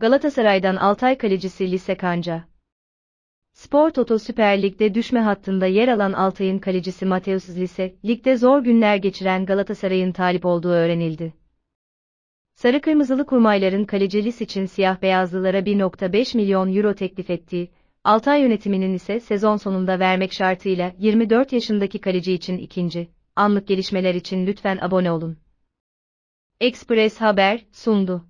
Galatasaray'dan Altay kalecisi Lise Kanca. Spor Toto Süper Lig'de düşme hattında yer alan Altay'ın kalecisi Mateus Lise, ligde zor günler geçiren Galatasaray'ın talip olduğu öğrenildi. Sarı Kırmızılı kurmayların kaleci Lis için siyah beyazlılara 1.5 milyon euro teklif ettiği, Altay yönetiminin ise sezon sonunda vermek şartıyla 24 yaşındaki kaleci için ikinci, anlık gelişmeler için lütfen abone olun. Express Haber sundu.